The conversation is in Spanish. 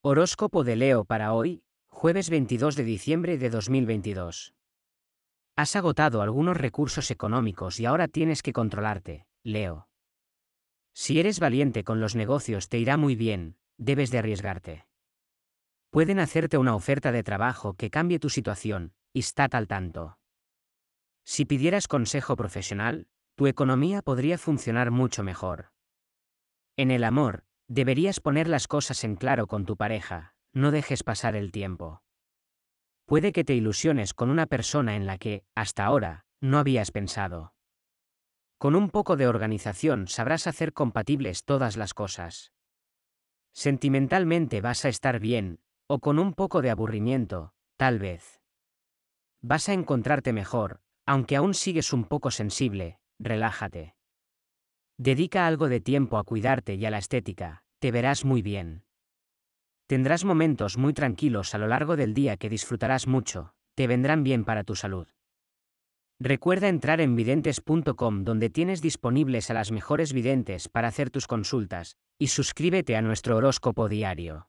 Horóscopo de Leo para hoy, jueves 22 de diciembre de 2022. Has agotado algunos recursos económicos y ahora tienes que controlarte, Leo. Si eres valiente con los negocios te irá muy bien, debes de arriesgarte. Pueden hacerte una oferta de trabajo que cambie tu situación, y está al tanto. Si pidieras consejo profesional, tu economía podría funcionar mucho mejor. En el amor, Deberías poner las cosas en claro con tu pareja, no dejes pasar el tiempo. Puede que te ilusiones con una persona en la que, hasta ahora, no habías pensado. Con un poco de organización sabrás hacer compatibles todas las cosas. Sentimentalmente vas a estar bien, o con un poco de aburrimiento, tal vez. Vas a encontrarte mejor, aunque aún sigues un poco sensible, relájate. Dedica algo de tiempo a cuidarte y a la estética, te verás muy bien. Tendrás momentos muy tranquilos a lo largo del día que disfrutarás mucho, te vendrán bien para tu salud. Recuerda entrar en videntes.com donde tienes disponibles a las mejores videntes para hacer tus consultas, y suscríbete a nuestro horóscopo diario.